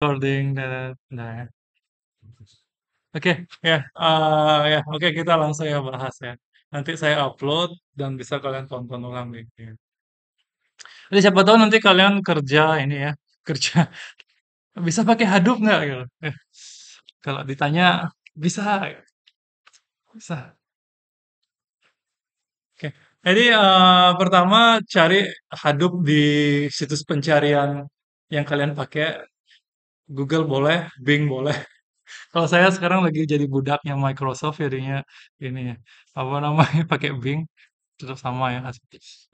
Recording dan nah. nah, nah ya. Oke, ya, ah ya, oke kita langsung ya bahas ya. Nanti saya upload dan bisa kalian tonton ulang nih, ya. Jadi siapa tahu nanti kalian kerja ini ya, kerja, "Bisa pakai hadup nggak?" Gitu, eh, kalau ditanya, "Bisa," bisa. Oke, jadi, uh, pertama cari hadup di situs pencarian yang kalian pakai Google boleh, Bing boleh. Kalau saya sekarang lagi jadi budaknya Microsoft jadinya ini apa namanya pakai Bing tetap sama ya.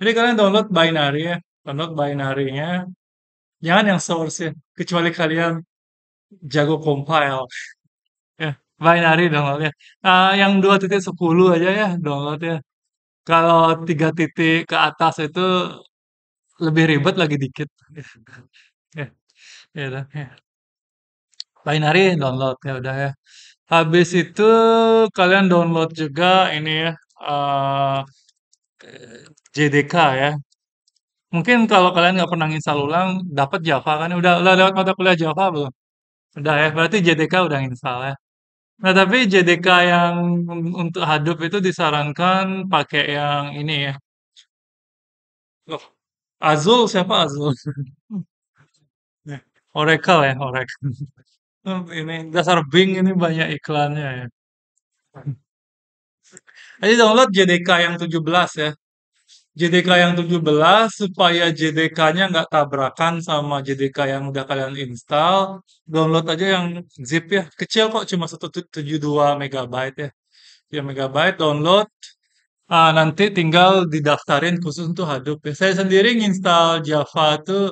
Jadi kalian download binary ya, download binary Jangan yang source ya, kecuali kalian jago compile. ya, binary ya. Uh, yang titik 2.10 aja ya download ya. Kalau tiga titik ke atas itu lebih ribet lagi dikit. ya, ya, ya. Binary iya. hari download ya udah ya. Habis itu kalian download juga ini ya uh, eh, JDK ya. Mungkin kalau kalian nggak pernah install ulang, dapat Java kan? Udah, udah lewat mata kuliah Java belum? Udah ya, berarti JDK udah install ya. Nah, tapi JDK yang untuk Hadoop itu disarankan pakai yang ini ya. Loh, Azul siapa Azul? Oracle ya, Oracle. Oh, ini dasar Bing ini banyak iklannya ya. Jadi download JDK yang 17 ya. JDK yang 17 supaya JDK-nya nggak tabrakan sama JDK yang udah kalian install. Download aja yang zip ya. Kecil kok cuma 172 MB ya. 3 MB download. Ah, nanti tinggal didaftarin khusus untuk Hadoop. Ya. Saya sendiri install Java tuh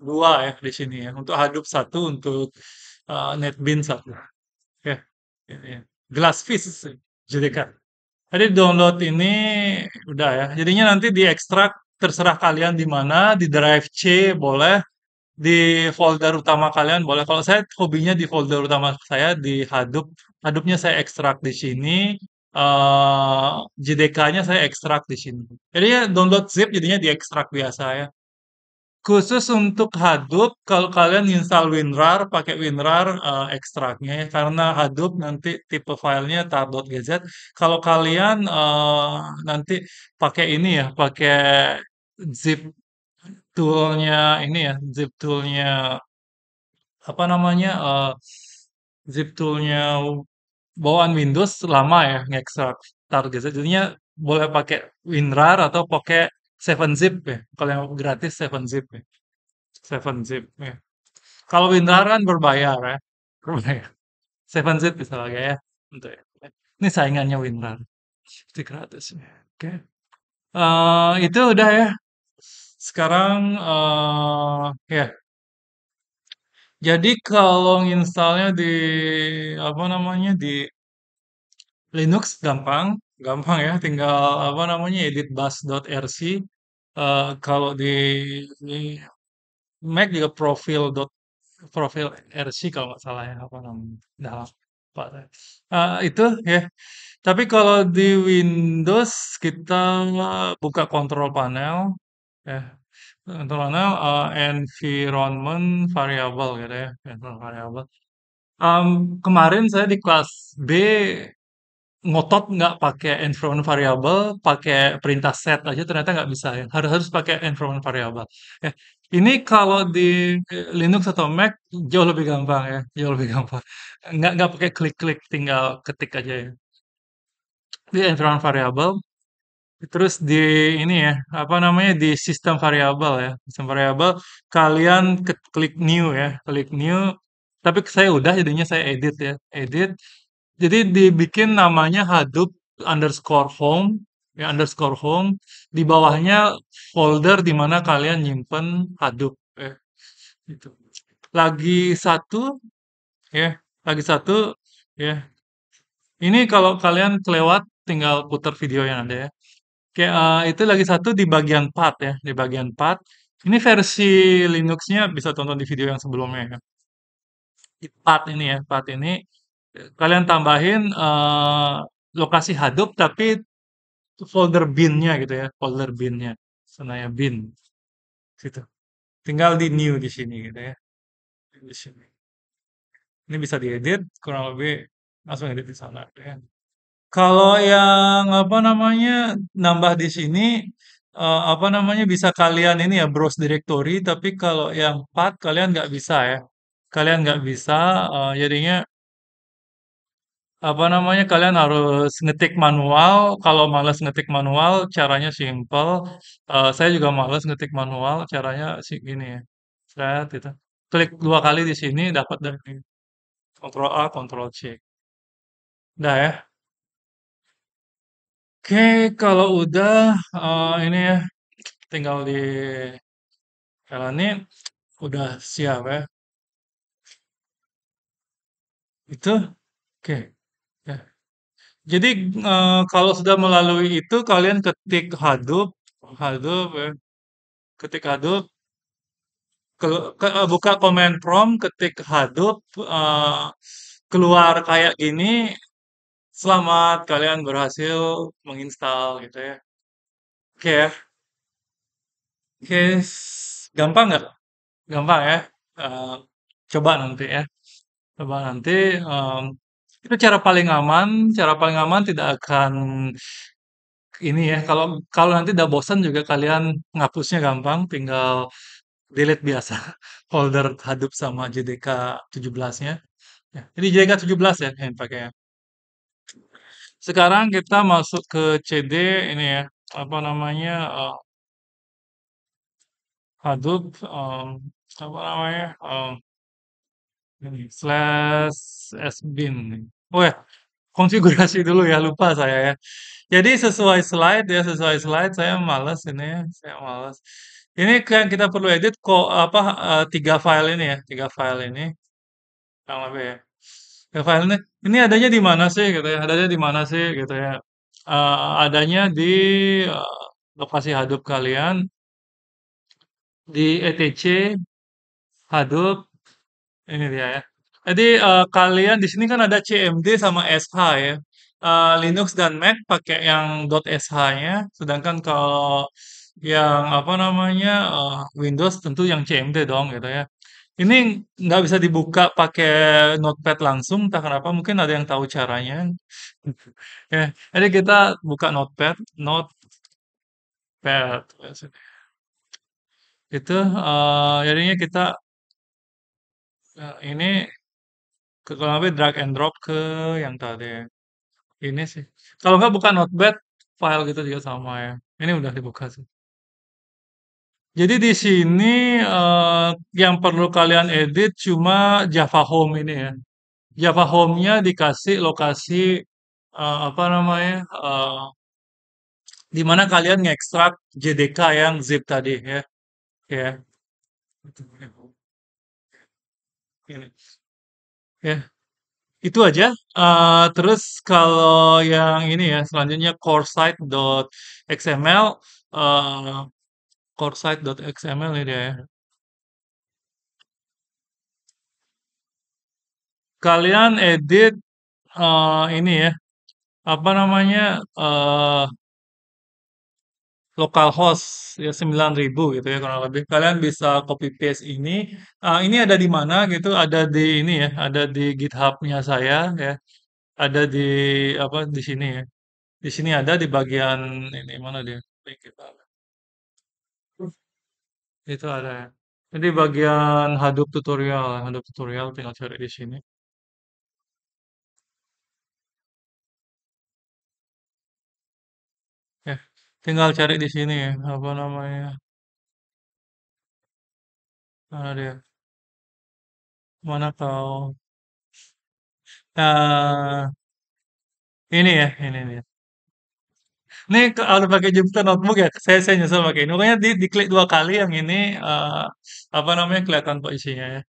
dua ya di sini ya. Untuk Hadoop satu, untuk uh, NetBeans satu, nah. Ya, ya, ya. Glassfish JDK. Jadi download ini udah ya. Jadinya nanti diekstrak terserah kalian di mana, di drive C boleh, di folder utama kalian boleh. Kalau saya hobinya di folder utama saya di hadup, hadupnya saya ekstrak di sini. Uh, JDK-nya saya ekstrak di sini. Jadi ya, download zip jadinya diekstrak biasa ya khusus untuk Hadoop kalau kalian install WinRAR pakai WinRAR uh, ekstraknya ya karena Hadoop nanti tipe filenya tar.gz kalau kalian uh, nanti pakai ini ya pakai zip toolnya ini ya zip toolnya apa namanya uh, zip toolnya bawaan Windows lama ya ngekstrak tar.gz jadinya boleh pakai WinRAR atau pakai Seven Zip ya. Kalau yang gratis Seven Zip ya. Seven Zip ya. Kalau Windrar kan berbayar ya. Berbayar. Seven Zip bisa lagi ya. Untuk ya. Ini saingannya Winrar, Itu gratis ya. Oke. Okay. Uh, eh, itu udah ya. Sekarang uh, ya. Yeah. Jadi kalau installnya di apa namanya di Linux gampang, gampang ya tinggal apa namanya edit bus.rc uh, eh, kalau di, di Mac juga profil dot profil rc kalau nggak salah ya apa namanya dalam pak uh, eh, itu ya tapi kalau di Windows kita buka Control panel ya Control panel uh, environment variable gitu ya environment variable um, kemarin saya di kelas B ngotot nggak pakai environment variable, pakai perintah set aja ternyata nggak bisa ya. Harus harus pakai environment variable. Ya. Ini kalau di eh, Linux atau Mac jauh lebih gampang ya, jauh lebih gampang. Nggak nggak pakai klik-klik, tinggal ketik aja ya. Di environment variable, terus di ini ya, apa namanya di sistem variable ya, sistem variable kalian klik new ya, klik new. Tapi saya udah jadinya saya edit ya, edit jadi dibikin namanya Hadoop underscore home, ya underscore home, di bawahnya folder di mana kalian nyimpen Hadoop. Eh, gitu. Lagi satu, ya, lagi satu, ya. Ini kalau kalian kelewat tinggal putar video yang ada ya. Oke, uh, itu lagi satu di bagian part ya, di bagian part. Ini versi linuxnya bisa tonton di video yang sebelumnya ya. Di part ini ya, part ini kalian tambahin uh, lokasi Hadoop tapi folder binnya gitu ya, folder binnya Senaya bin. Gitu. Tinggal di new di sini gitu ya. Di sini. Ini bisa diedit kurang lebih langsung edit di sana gitu ya. Kalau yang apa namanya nambah di sini uh, apa namanya bisa kalian ini ya browse directory tapi kalau yang part kalian nggak bisa ya. Kalian nggak bisa uh, jadinya apa namanya, kalian harus ngetik manual, kalau males ngetik manual caranya simple uh, saya juga males ngetik manual caranya sih gini, saya gitu, klik dua kali di sini dapat dari kontrol A, kontrol C. Udah ya? Oke, kalau udah, uh, ini ya, tinggal di ini udah siap ya. Itu, oke. Jadi, uh, kalau sudah melalui itu kalian ketik Hadoop Hadoop ya, ketik Hadoop Ke, ke eh, buka command prompt, ketik Hadoop, uh, keluar kayak gini, "Selamat, kalian berhasil menginstal," gitu ya. Oke ya. Oke, gampang nggak? Gampang ya? Uh, coba nanti ya, coba nanti, um, itu cara paling aman cara paling aman tidak akan ini ya, kalau kalau nanti udah bosan juga kalian ngapusnya gampang, tinggal delete biasa folder hadup sama JDK 17-nya. Ya, ini JDK 17 ya yang pakai. Ya. Sekarang kita masuk ke CD ini ya, apa namanya? Uh, Hadoop um, apa namanya? Um, slash sbin. Oh ya, konfigurasi dulu ya, lupa saya ya. Jadi sesuai slide ya, sesuai slide saya males ini ya, saya males. Ini yang kita perlu edit kok apa uh, tiga file ini ya, tiga file ini. Yang lebih ya. Tiga file ini, ini adanya di mana sih gitu ya? Adanya di mana sih gitu ya? Uh, adanya di uh, lokasi hadup kalian di etc Hadoop ini dia ya. Jadi, uh, kalian di sini kan ada CMD sama SH ya, Uh, Linux dan Mac pakai yang .sh-nya, sedangkan kalau yang apa namanya, uh, Windows tentu yang CMD dong gitu ya. Ini nggak bisa dibuka pakai notepad langsung, tak kenapa mungkin ada yang tahu caranya. Ya, jadi kita buka notepad, notepad. Itu, uh, jadinya kita Eh, ini, ke kurang lebih drag and drop ke yang tadi, ini sih. Kalau nggak buka Notepad, file gitu juga sama ya. Ini udah dibuka sih. Jadi di sini, uh, yang perlu kalian edit cuma Java Home ini ya. Java Home-nya dikasih lokasi, uh, apa namanya, uh, di mana kalian nge-extract JDK yang zip tadi ya. Ya. Ini Ya. Itu aja, Uh, terus kalau yang ini ya, selanjutnya coresite.xml uh, eh, coresite.xml ini dia ya. Kalian edit, uh, ini ya, apa namanya, Uh, localhost ya 9000 gitu ya kurang lebih. Kalian bisa copy paste ini. Uh, ini ada di mana gitu? Ada di ini ya, ada di GitHubnya saya ya. Ada di apa di sini ya. Di sini ada di bagian ini mana dia? kita Itu ada ya. Jadi bagian Hadoop tutorial, Hadoop tutorial tinggal cari di sini. Tinggal cari di sini ya, apa namanya? Mana dia? Mana kau? nah eh, ini ya, ini nih. Ini kalau pakai jupiter notebook ya, saya saya nyesel pakai ini. Pokoknya di, klik dua kali yang ini uh, apa namanya kelihatan kok isinya ya.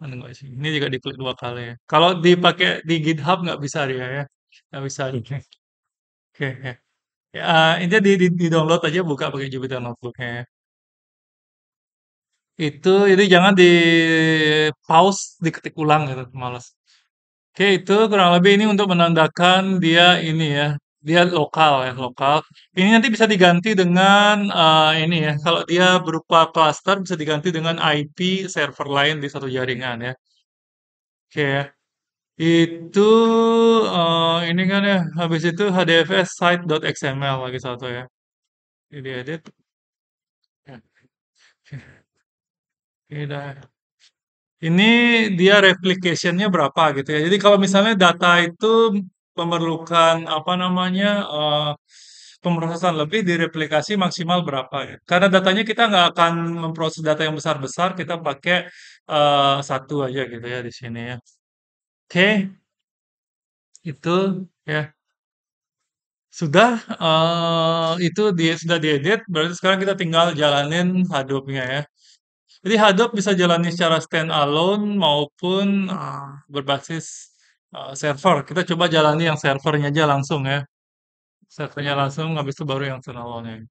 Mana kok isinya? Ini juga di klik dua kali ya. Kalau dipakai di GitHub nggak bisa dia ya, nggak bisa. Oke, okay, ya. Ya, intinya di di di-download aja buka pakai Jupyter notebooknya ya. Itu itu jangan di pause, diketik ulang gitu, malas Oke, itu kurang lebih ini untuk menandakan dia ini ya, dia lokal ya, lokal. Ini nanti bisa diganti dengan uh, ini ya, kalau dia berupa cluster bisa diganti dengan IP server lain di satu jaringan ya. Oke okay. Ya. Itu uh, ini kan ya, habis itu HDFS site.xml lagi satu ya. Ini edit Ini Ini dia replicationnya berapa gitu ya. Jadi kalau misalnya data itu memerlukan apa namanya uh, pemrosesan lebih direplikasi maksimal berapa ya. Karena datanya kita nggak akan memproses data yang besar-besar, kita pakai uh, satu aja gitu ya di sini ya. Oke. Itu ya. Sudah uh, itu di sudah diedit, berarti sekarang kita tinggal jalanin hadopnya ya. Jadi hadop bisa jalani secara stand alone maupun uh, berbasis uh, server. Kita coba jalani yang servernya aja langsung ya. Servernya langsung habis itu baru yang stand alone-nya.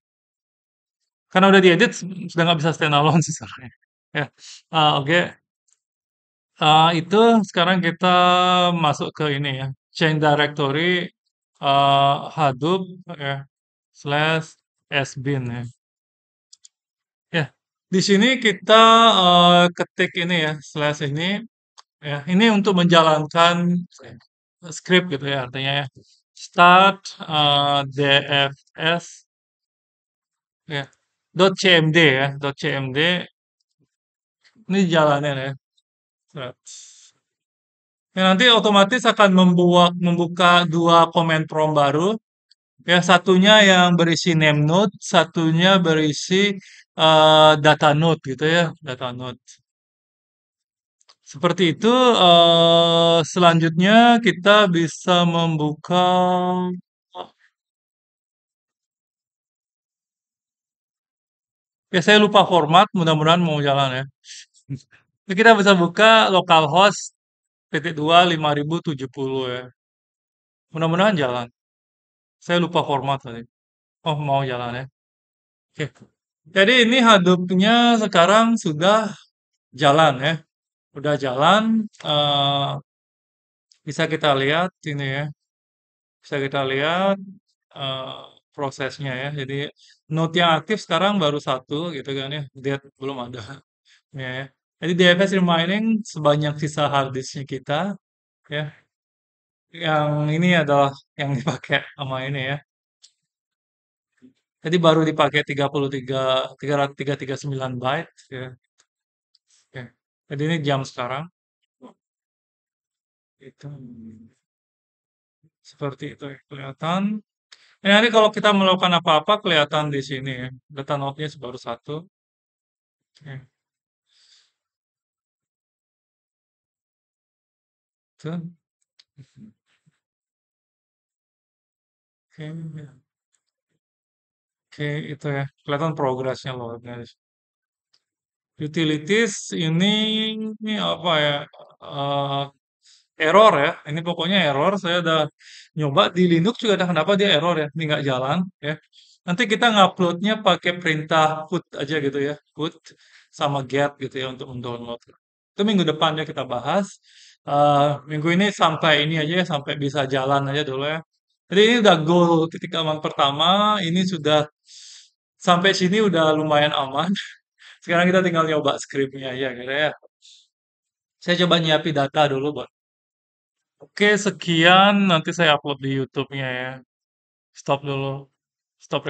Karena udah diedit sudah nggak bisa stand alone sih sebenarnya. Ya. uh, oke. Uh, itu sekarang kita masuk ke ini ya, chain directory, uh, hadoop ya, slash sbin ya. Ya, di sini kita, uh, ketik ini ya, slash ini, ya ini untuk menjalankan script gitu ya, artinya ya. Start, uh, dfs ya, .cmd ya, .cmd, ini jalannya ya. Ya, nanti otomatis akan membuat membuka dua komen prompt baru. Ya, satunya yang berisi name node, satunya berisi uh, data node gitu ya, data node. Seperti itu, uh, selanjutnya kita bisa membuka Ya, saya lupa format, mudah-mudahan mau jalan ya. Jadi kita bisa buka localhost pt tujuh puluh ya. Mudah-mudahan jalan. Saya lupa format tadi. Oh, mau jalan ya. Oke. Jadi ini hadoop sekarang sudah jalan ya. Udah jalan. Uh, bisa kita lihat ini ya. Bisa kita lihat uh, prosesnya ya. Jadi note yang aktif sekarang baru satu gitu kan ya. Dead belum ada. ya. Jadi DFS remaining sebanyak sisa harddisknya kita ya. Yang ini adalah yang dipakai sama ini ya. Jadi baru dipakai 33 339 byte ya. Oke. Jadi ini jam sekarang. Itu seperti itu ya, kelihatan. Ini nanti kalau kita melakukan apa-apa kelihatan di sini ya. Data node-nya baru satu. Oke. Oke. Oke, itu ya. Kelihatan progresnya loh guys. Utilities ini, ini apa ya? Uh, error ya. Ini pokoknya error. Saya udah nyoba di Linux juga ada kenapa dia error ya. Ini nggak jalan ya. Nanti kita nguploadnya pakai perintah put aja gitu ya. Put sama get gitu ya untuk mendownload. Itu minggu depan ya kita bahas. uh, minggu ini sampai ini aja ya, sampai bisa jalan aja dulu ya. Jadi ini udah goal ketika aman pertama, ini sudah sampai sini udah lumayan aman. Sekarang kita tinggal nyoba scriptnya ya kira gitu ya. Saya coba nyiapin data dulu buat Oke, sekian. Nanti saya upload di YouTube-nya ya. Stop dulu. Stop